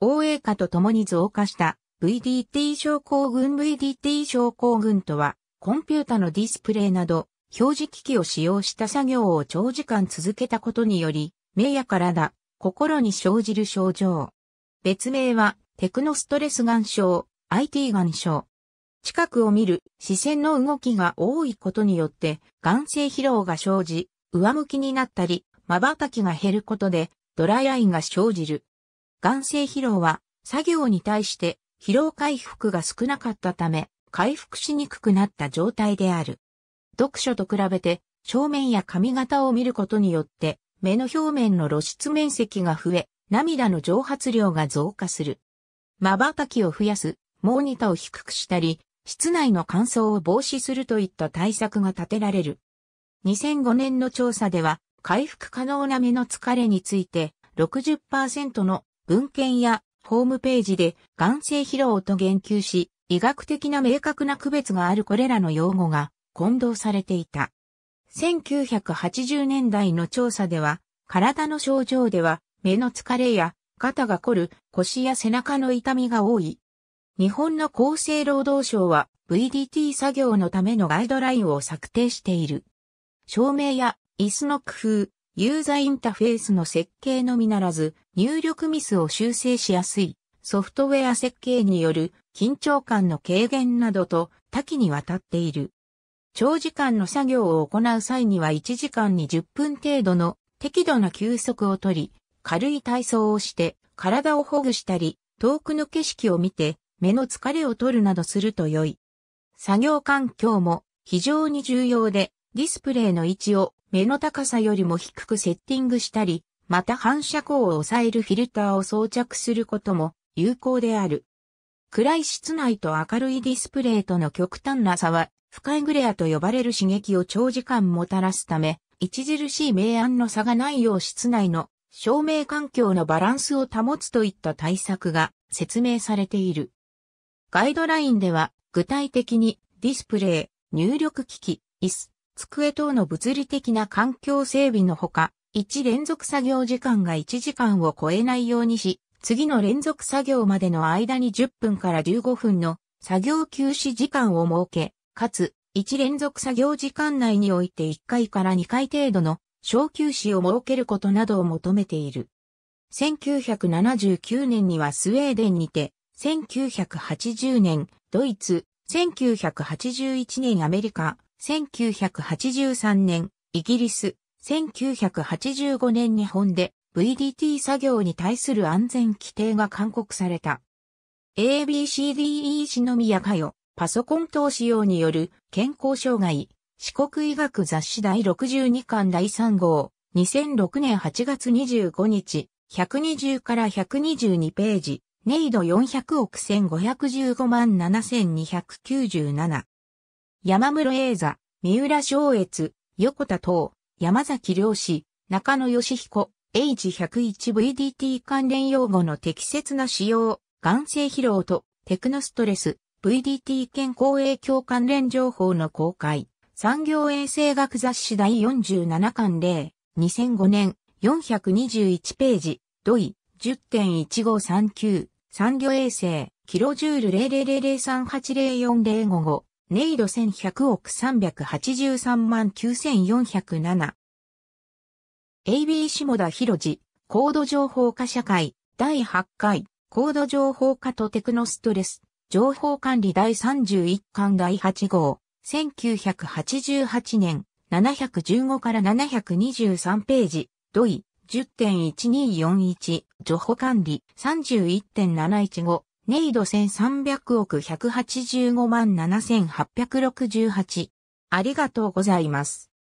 欧英化と共に増加した VDT 症候群 VDT 症候群とは、コンピュータのディスプレイなど、表示機器を使用した作業を長時間続けたことにより、目や体、心に生じる症状。別名は、テクノストレス眼症、IT 眼症。近くを見る視線の動きが多いことによって、眼性疲労が生じ、上向きになったり、瞬きが減ることで、ドライアイが生じる。眼性疲労は作業に対して疲労回復が少なかったため回復しにくくなった状態である。読書と比べて正面や髪型を見ることによって目の表面の露出面積が増え涙の蒸発量が増加する。瞬きを増やす、モーニタを低くしたり、室内の乾燥を防止するといった対策が立てられる。2005年の調査では、回復可能な目の疲れについて60%の文献やホームページで眼性疲労と言及し、医学的な明確な区別があるこれらの用語が混同されていた。1980年代の調査では、体の症状では、目の疲れや肩が凝る腰や背中の痛みが多い。日本の厚生労働省は VDT 作業のためのガイドラインを策定している。照明や椅子の工夫、ユーザーインタフェースの設計のみならず、入力ミスを修正しやすい、ソフトウェア設計による緊張感の軽減などと多岐にわたっている。長時間の作業を行う際には1時間に10分程度の適度な休息をとり、軽い体操をして体をほぐしたり、遠くの景色を見て目の疲れを取るなどすると良い。作業環境も非常に重要で、ディスプレイの位置を目の高さよりも低くセッティングしたり、また反射光を抑えるフィルターを装着することも有効である。暗い室内と明るいディスプレイとの極端な差は、深いグレアと呼ばれる刺激を長時間もたらすため、著しい明暗の差がないよう室内の照明環境のバランスを保つといった対策が説明されている。ガイドラインでは具体的にディスプレイ、入力機器、椅子、机等の物理的な環境整備のほか、1連続作業時間が1時間を超えないようにし、次の連続作業までの間に10分から15分の作業休止時間を設け、かつ、1連続作業時間内において1回から2回程度の小休止を設けることなどを求めている。1979年にはスウェーデンにて、1980年ドイツ、1981年アメリカ、1983年、イギリス、1985年日本で VDT 作業に対する安全規定が勧告された。ABCDE の宮かよ、パソコン等使用による健康障害、四国医学雑誌第62巻第3号、2006年8月25日、120から122ページ、ネイド400億1515万7297。山室英座、三浦昭越、横田等、山崎良氏、中野義彦、H101VDT 関連用語の適切な使用、眼性疲労とテクノストレス、VDT 健康影響関連情報の公開、産業衛生学雑誌第47巻例、2005年、421ページ、土井、10.1539、産業衛生、キロジュール00003804055、ネイド1100億383万9407。AB 下田博次、高度情報化社会、第8回、高度情報化とテクノストレス、情報管理第31巻第8号、1988年、715から723ページ、土井、10.1241、情報管理、31.715、ネイド1300億185万7868。ありがとうございます。